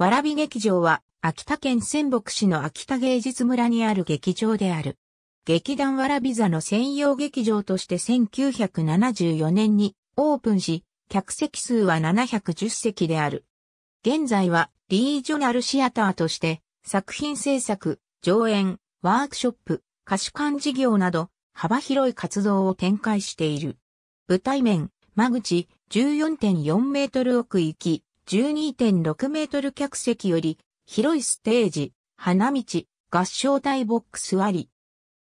わらび劇場は、秋田県仙北市の秋田芸術村にある劇場である。劇団わらび座の専用劇場として1974年にオープンし、客席数は710席である。現在はリージョナルシアターとして作品制作、上演、ワークショップ、歌手館事業など幅広い活動を展開している。舞台面、間口14.4メートル奥行き、12.6メートル客席より、広いステージ、花道、合唱台ボックスあり。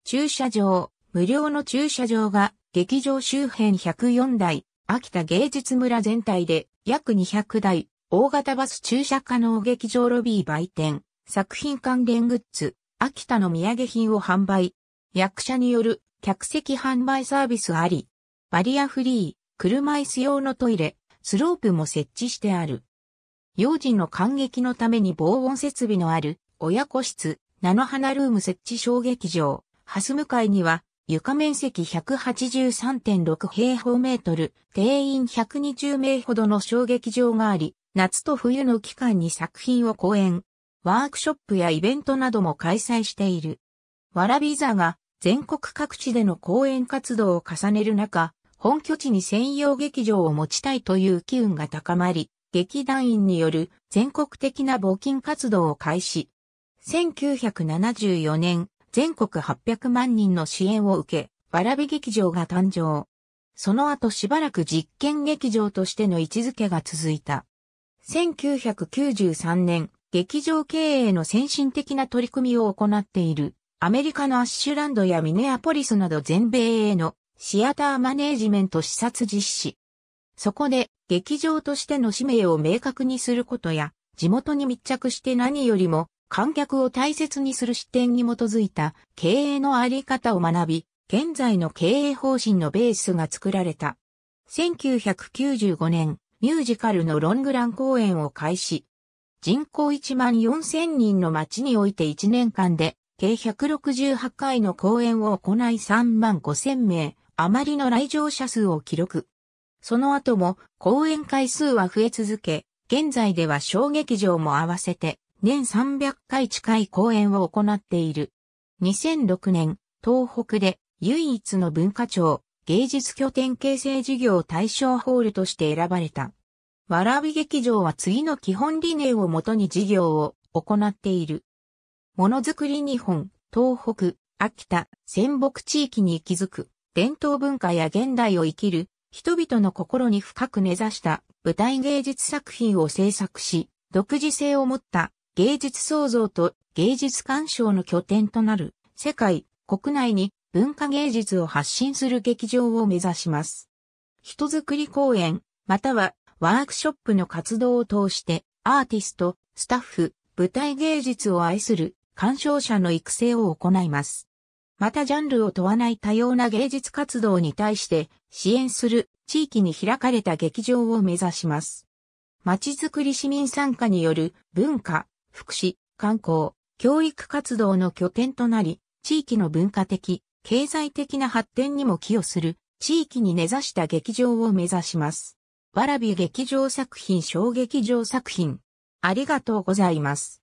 駐車場、無料の駐車場が、劇場周辺104台、秋田芸術村全体で約200台、大型バス駐車可能劇場ロビー売店、作品関連グッズ、秋田の土産品を販売。役者による客席販売サービスあり。バリアフリー、車椅子用のトイレ、スロープも設置してある。幼児の感激のために防音設備のある親子室、菜の花ルーム設置小劇場、ハス向かいには床面積183.6平方メートル、定員120名ほどの小劇場があり、夏と冬の期間に作品を公演、ワークショップやイベントなども開催している。わらび座が全国各地での公演活動を重ねる中、本拠地に専用劇場を持ちたいという機運が高まり、劇団員による全国的な募金活動を開始。1974年、全国800万人の支援を受け、わらび劇場が誕生。その後しばらく実験劇場としての位置づけが続いた。1993年、劇場経営の先進的な取り組みを行っている、アメリカのアッシュランドやミネアポリスなど全米へのシアターマネージメント視察実施、そこで劇場としての使命を明確にすることや、地元に密着して何よりも観客を大切にする視点に基づいた経営のあり方を学び、現在の経営方針のベースが作られた。1995年、ミュージカルのロングラン公演を開始。人口1万4000人の町において1年間で、計168回の公演を行い3万5000名、余りの来場者数を記録。その後も公演回数は増え続け、現在では小劇場も合わせて年300回近い公演を行っている。2006年、東北で唯一の文化庁芸術拠点形成事業対象ホールとして選ばれた。わらび劇場は次の基本理念をもとに事業を行っている。ものづくり日本、東北、秋田、仙北地域に息づく伝統文化や現代を生きる人々の心に深く根ざした舞台芸術作品を制作し、独自性を持った芸術創造と芸術鑑賞の拠点となる世界、国内に文化芸術を発信する劇場を目指します。人づくり公演、またはワークショップの活動を通してアーティスト、スタッフ、舞台芸術を愛する鑑賞者の育成を行います。またジャンルを問わない多様な芸術活動に対して支援する地域に開かれた劇場を目指します。街づくり市民参加による文化、福祉、観光、教育活動の拠点となり、地域の文化的、経済的な発展にも寄与する地域に根ざした劇場を目指します。わらび劇場作品小劇場作品。ありがとうございます。